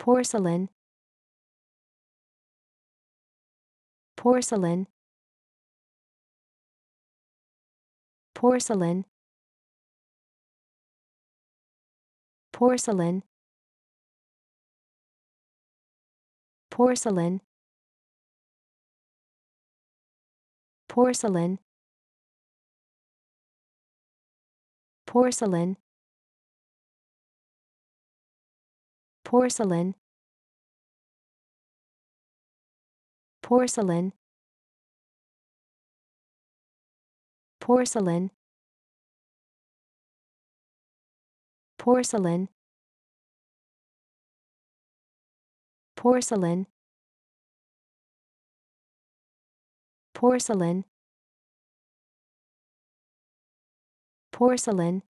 porcelain porcelain porcelain porcelain porcelain porcelain porcelain porcelain porcelain porcelain porcelain porcelain porcelain porcelain